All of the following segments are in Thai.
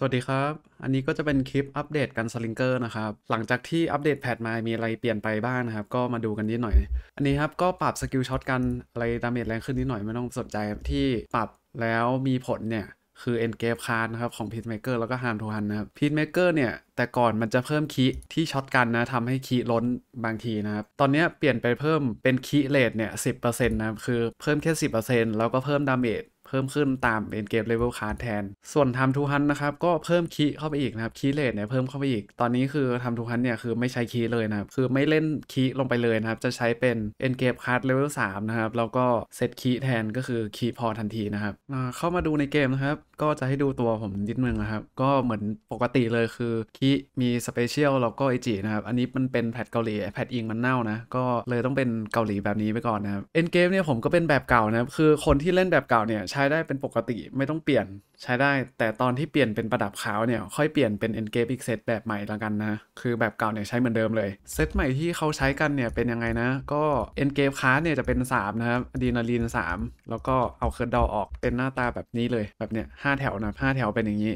สวัสดีครับ อันนี้ก็จะเป็นคลิปอัปเดตกันสลิงเกอร์นะครับ หลังจากที่อัปเดตแพทมา มีอะไรเปลี่ยนไปบ้างนะครับ ก็มาดูกันนิดหน่อย อันนี้ครับก็ปรับสกิลช็อตกันอะไรดาเมจแรงขึ้นนิดหน่อยไม่ต้องสนใจที่ปรับแล้วมีผลเนี่ย คือเอ็นเกฟคาร์นะครับ ของพีทเมเกอร์แล้วก็ฮานทูฮันนะครับพีทเมเกอร์เนี่ย แต่ก่อนมันจะเพิ่มคีที่ช็อตกันนะทำให้คีล้นบางทีนะครับตอนนี้เปลี่ยนไปเพิ่มเป็นคีเลทเนี่ยสิบเปอร์เซ็นต์นะครับคือเพิ่มแค่สิบเปอร์เซ็นต์แล้วก็เพิ่มดาเมจเพิ่มขึ้นตามเอ็นเกมเลเวลคาร์ดแทน ส่วนทำทูฮันนะครับก็เพิ่มคีเข้าไปอีกนะครับคีเลทเนี่ยเพิ่มเข้าไปอีก ตอนนี้คือทำทูฮันเนี่ยคือไม่ใช้คีเลยนะครับคือไม่เล่นคีลงไปเลยนะครับจะใช้เป็นเอ็นเกมคาร์ดเลเวลสามนะครับแล้วก็เซตคีแทนก็คือคีพอทันทีนะครับเข้ามาดูในเกมนะครับก็จะให้ดูตัวผมนิดนึงนะครับก็เหมือนปกติเลยคือคีมีสเปเชียลแล้วก็ไอจีนะครับอันนี้มันเป็นแพทเกาหลีแพทอิงมันเน่านะก็เลยต้องเป็นเกาหลีแบบนี้ไปก่อนนะครับเอ็นเกมเนี่ยผมก็เป็นแบบเก่านะครับคือคนที่เล่นแบบเก่าเนี่ยใช้ได้เป็นปกติไม่ต้องเปลี่ยนใช้ได้แต่ตอนที่เปลี่ยนเป็นประดับขาวเนี่ยค่อยเปลี่ยนเป็น Endgame อีกเซตแบบใหม่ละกันนะคือแบบเก่าเนี่ยใช้เหมือนเดิมเลยเซตใหม่ที่เขาใช้กันเนี่ยเป็นยังไงนะ ก็ Endgame คาร์เนี่ยจะเป็น3 นะครับอะดรีนาลีน3แล้วก็เอาเคิร์ดดอออกเป็นหน้าตาแบบนี้เลยแบบเนี้ยห้าแถวนะห้าแถวเป็นอย่างนี้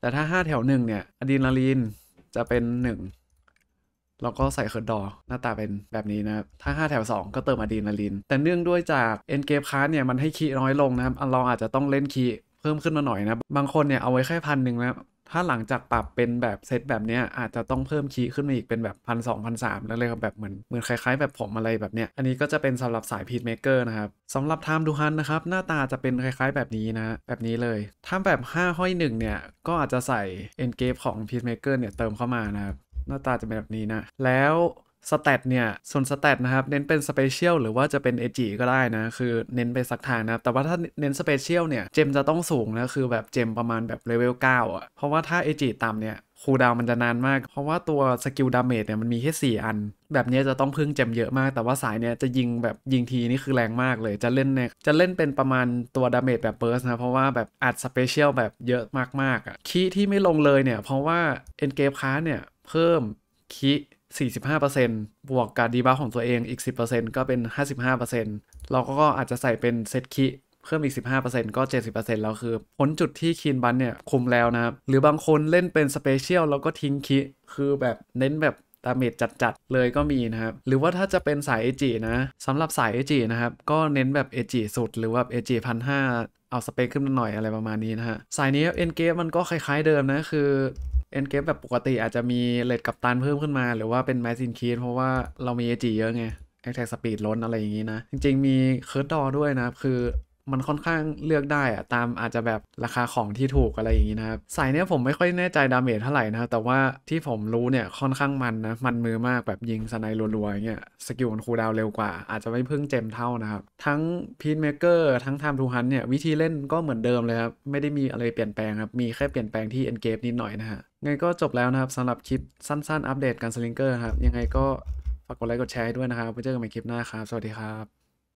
แต่ถ้า5แถว1เนี่ยอะดรีนาลีนจะเป็น1แล้วก็ใส่เคิร์ดดอหน้าตาเป็นแบบนี้นะถ้า5แถว2ก็เติมอะดรีนาลีนแต่เนื่องด้วยจากเอ็นเกฟคาร์เนี่ยมันให้คีน้อยลงนะครับ เราอาจจะต้องเล่นคีเพิ่มขึ้นมาหน่อยนะ บางคนเนี่ยเอาไว้แค่พันหนึ่งนะ ถ้าหลังจากปรับเป็นแบบเซตแบบนี้อาจจะต้องเพิ่มคีย์ขึ้นมาอีกเป็นแบบพันสองพันสามแล้วเลยครับแบบเหมือนเหมือนคล้ายๆแบบผมอะไรแบบเนี้ยอันนี้ก็จะเป็นสำหรับสายพีทเมเกอร์นะครับสำหรับไทม์ดูฮันนะครับหน้าตาจะเป็นคล้ายๆแบบนี้นะแบบนี้เลยถ้าแบบ5ห้อยหนึ่งเนี่ยก็อาจจะใส่เอ็นเกฟของพีทเมเกอร์เนี่ยเติมเข้ามานะครับหน้าตาจะเป็นแบบนี้นะ แล้วสเตตเนี่ย ส่วนสเตตนะครับ เน้นเป็นสเปเชียลหรือว่าจะเป็นเอจิก็ได้นะ คือเน้นไปสักทางนะแต่ว่าถ้าเน้นสเปเชียลเนี่ย เจมจะต้องสูงนะ คือแบบเจมประมาณแบบเลเวล9อ่ะ เพราะว่าถ้าเอจิต่ำเนี่ยคูดาวมันจะนานมาก เพราะว่าตัวสกิลดาเมจเนี่ยมันมีแค่ 4 อัน แบบนี้จะต้องพึ่งเจมเยอะมาก แต่ว่าสายเนี่ยจะยิงแบบยิงทีนี่คือแรงมากเลย จะเล่นเนี่ยจะเล่นเป็นประมาณตัวดาเมจแบบเบิร์สนะ เพราะว่าแบบอัดสเปเชียลแบบเยอะมากๆอ่ะคีที่ไม่ลงเลยเนี่ย เพราะว่าเอ็นเกมค้าเนี่ยเพิ่มคิ 45%บวกกับดีบัฟของตัวเองอีก 10%ก็เป็น 55%เราก็อาจจะใส่เป็นเซตคิ เพิ่มอีก 15%ก็ 70%แล้วคือพ้นจุดที่คีนบันเนี่ยคุมแล้วนะครับ หรือบางคนเล่นเป็นสเปเชียลแล้วก็ทิ้งคิ คือแบบเน้นแบบดาเมจจัดๆ เลยก็มีนะครับ หรือว่าถ้าจะเป็นสายเอจีนะสำหรับสายเอจีนะครับ ก็เน้นแบบเอจีสุด หรือว่าเอจีพันห้าเอาสเปคขึ้นมาหน่อยอะไรประมาณนี้นะฮะสายนี้เอ็นเกมมันก็คล้าย ๆเดิมนะคือเอนเกมแบบปกติอาจจะมีเลดกับตันเพิ่มขึ้นมา หรือว่าเป็นแมซินคีนเพราะว่าเรามีเอจีเยอะไงแอคแท็กสปีดล้นอะไรอย่างนี้นะ จริง ๆมีเคิร์ดดอด้วยนะคือมันค่อนข้างเลือกได้อะตามอาจจะแบบราคาของที่ถูกอะไรอย่างนี้นะครับสายเนี้ยผมไม่ค่อยแน่ใจดาเมจเท่าไหร่นะแต่ว่าที่ผมรู้เนี่ยค่อนข้างมันนะมันมือมากแบบยิงสไนรัวๆอย่างเงี้ยสกิลมันคูดาวเร็วกว่า อาจจะไม่พึ่งเจมเท่านะครับ ทั้งพีทเมเกอร์ทั้งไทม์ทูฮันเนี่ย วิธีเล่นก็เหมือนเดิมเลยครับ ไม่ได้มีอะไรเปลี่ยนแปลงครับมีแค่เปลี่ยนแปลงที่เอนเกฟนิดหน่อยนะฮะไงก็จบแล้วนะครับสำหรับคลิปสั้น ๆอัปเดตการสลิงเกอร์ครับยังไงก็ฝากกดไลค์กดแชร์ด้วยนะครับไว้เจอกันใหม่คลิปหน้าครับสวัสดีครับ